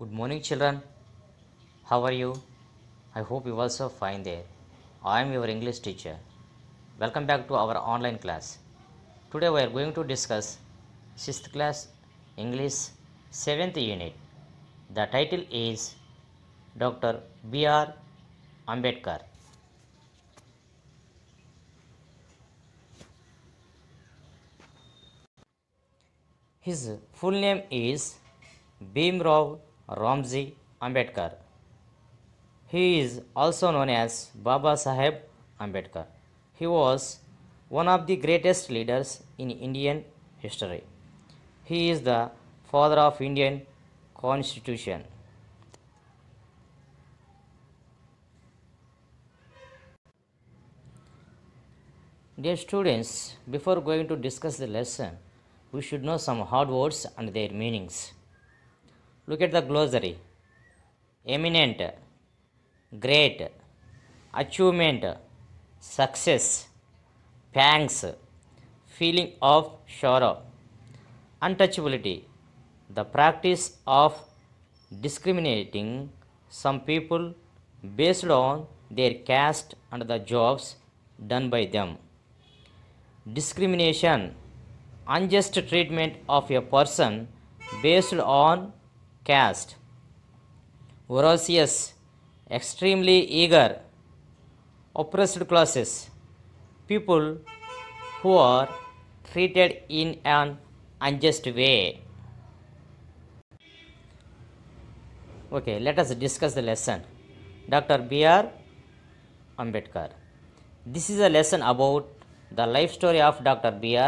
Good morning children. How are you? I hope you also fine there. I am your English teacher. Welcome back to our online class. Today we are going to discuss 6th class English 7th unit. The title is Dr. B.R. Ambedkar. His full name is Bhimrao Ramji Ambedkar. He is also known as Baba Saheb Ambedkar. He was one of the greatest leaders in Indian history. He is the father of Indian constitution. Dear students, before going to discuss the lesson, we should know some hard words and their meanings. Look at the glossary. Eminent, great, achievement, success, pangs, feeling of sorrow, untouchability, the practice of discriminating some people based on their caste and the jobs done by them. Discrimination, unjust treatment of a person based on cast voracious extremely eager oppressed classes people who are treated in an unjust way okay let us discuss the lesson dr br ambedkar this is a lesson about the life story of dr br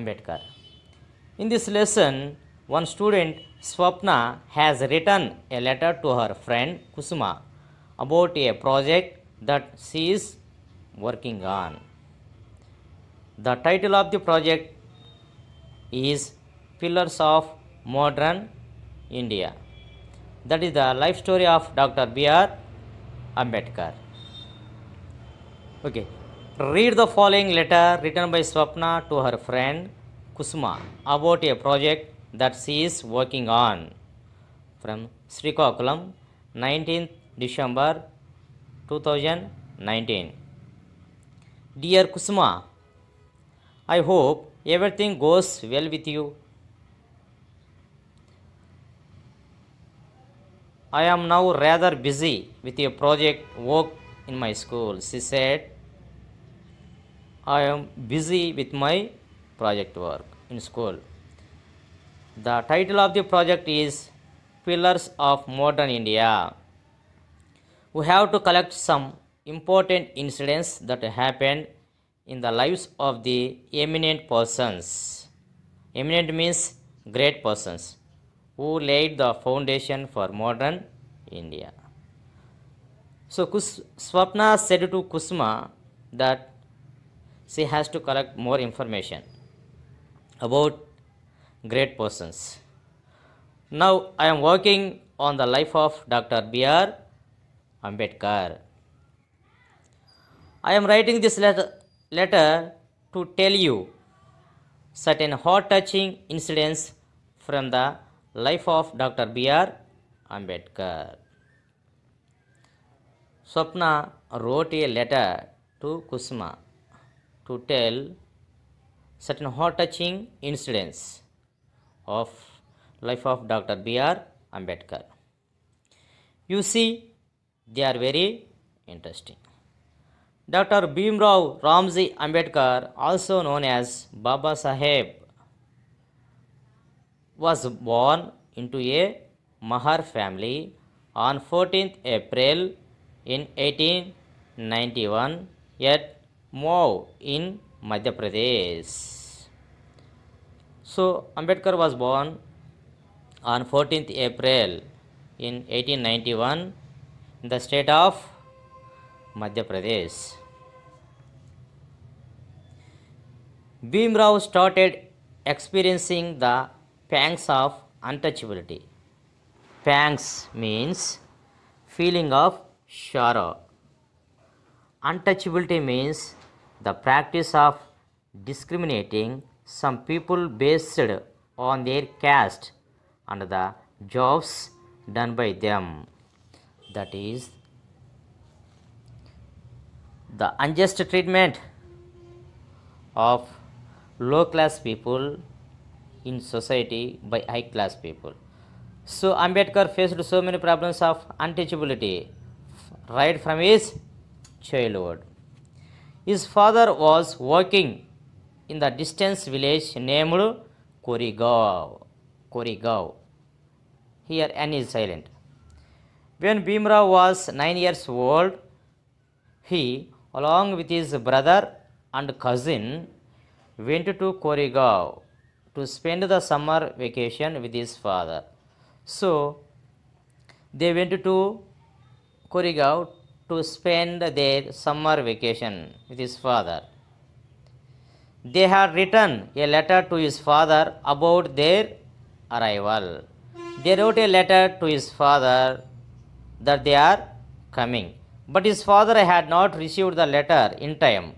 ambedkar in this lesson one student Swapna has written a letter to her friend Kusuma about a project that she is working on. The title of the project is Pillars of Modern India. That is the life story of Dr. B.R. Ambedkar. Okay, read the following letter written by Swapna to her friend Kusuma about a project that she is working on from Srikakulam 19th December 2019. Dear Kusuma, I hope everything goes well with you. I am now rather busy with a project work in my school. She said, I am busy with my project work in school. The title of the project is Pillars of Modern India. We have to collect some important incidents that happened in the lives of the eminent persons. Eminent means great persons who laid the foundation for modern India. So Kus Swapna said to Kusma that she has to collect more information about great persons. Now I am working on the life of Dr. B.R. Ambedkar. I am writing this letter, letter to tell you certain heart touching incidents from the life of Dr. B.R. Ambedkar. Swapna wrote a letter to Kusma to tell certain heart touching incidents of life of Dr. B.R. Ambedkar. You see, they are very interesting. Dr. Bhimrao Ramzi Ambedkar, also known as Baba Saheb, was born into a Mahar family on 14th April in 1891 at Mau in Madhya Pradesh. So Ambedkar was born on 14th April in 1891 in the state of Madhya Pradesh. Bhimrao started experiencing the pangs of untouchability. Pangs means feeling of sorrow. Untouchability means the practice of discriminating some people based on their caste and the jobs done by them. That is the unjust treatment of low class people in society by high class people. So Ambedkar faced so many problems of untouchability right from his childhood. His father was working in the distance village named Korigav. Korigav. Here N is silent. When Bhimrao was 9 years old, he, along with his brother and cousin, went to Korigav to spend the summer vacation with his father. So, they went to Korigav to spend their summer vacation with his father they had written a letter to his father about their arrival. They wrote a letter to his father that they are coming. But his father had not received the letter in time.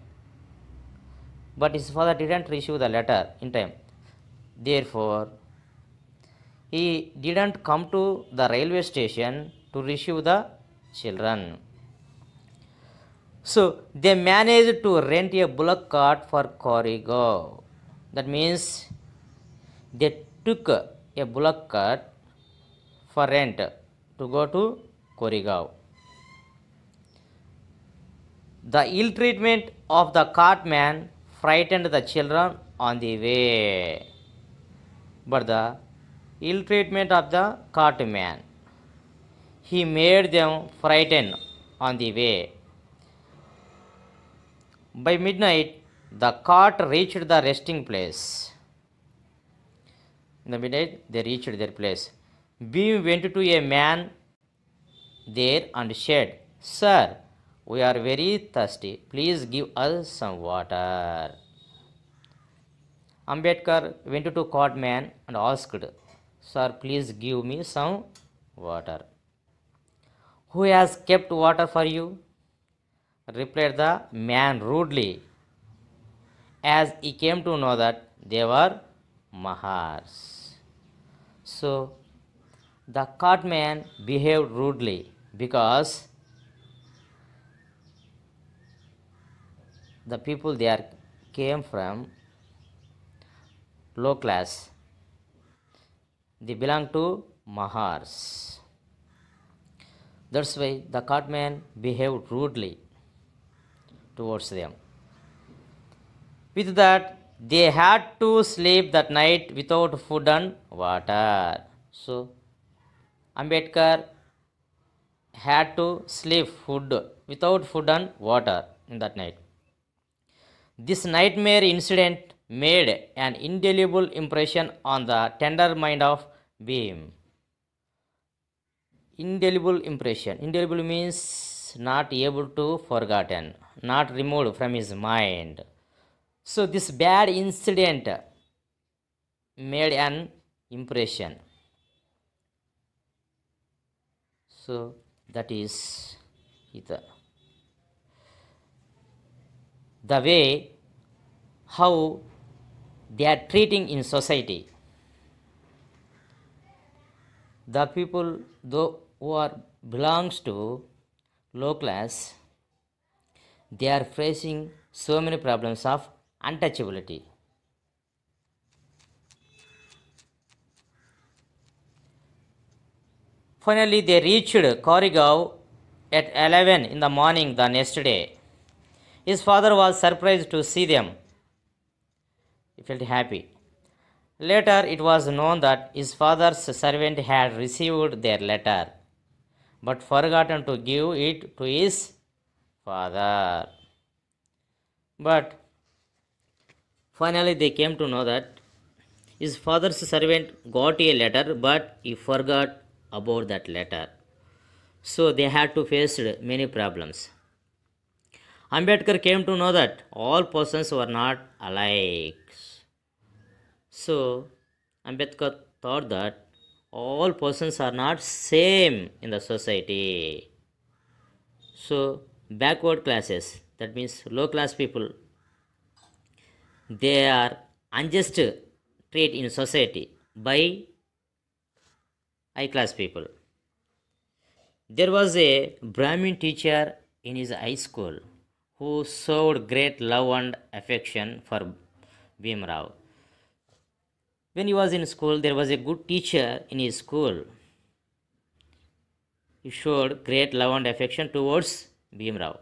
But his father didn't receive the letter in time. Therefore, he didn't come to the railway station to receive the children. So they managed to rent a bullock cart for Corrigo. That means they took a bullock cart for rent to go to Korigao. The ill treatment of the cartman frightened the children on the way. But the ill treatment of the cartman, he made them frightened on the way. By midnight, the cart reached the resting place. In the midnight, they reached their place. Beam went to a man there and said, Sir, we are very thirsty. Please give us some water. Ambedkar went to cart man and asked, Sir, please give me some water. Who has kept water for you? replied the man rudely as he came to know that they were Mahars. So the cartman behaved rudely because the people there came from low class. They belong to Mahars. That's why the cartman behaved rudely towards them. With that, they had to sleep that night without food and water. So, Ambedkar had to sleep food without food and water in that night. This nightmare incident made an indelible impression on the tender mind of Bhim. Indelible impression. Indelible means not able to forgotten, not removed from his mind. So this bad incident made an impression. So that is Ita. The way how they are treating in society. The people though who are belongs to low class, they are facing so many problems of untouchability. Finally, they reached Korigao at 11 in the morning the next day. His father was surprised to see them. He felt happy. Later, it was known that his father's servant had received their letter but forgotten to give it to his father. But finally, they came to know that his father's servant got a letter, but he forgot about that letter. So they had to face many problems. Ambedkar came to know that all persons were not alike. So Ambedkar thought that all persons are not same in the society so backward classes that means low class people they are unjust treat in society by high class people there was a brahmin teacher in his high school who showed great love and affection for bhimrao when he was in school, there was a good teacher in his school. He showed great love and affection towards Bhim Rao.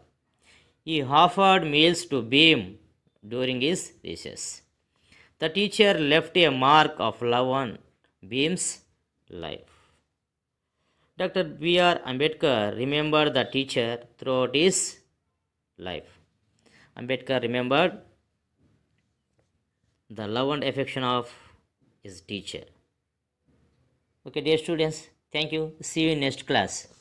He offered meals to Bhim during his recess. The teacher left a mark of love on Bhim's life. Dr. B. R. Ambedkar remembered the teacher throughout his life. Ambedkar remembered the love and affection of is teacher okay dear students thank you see you in next class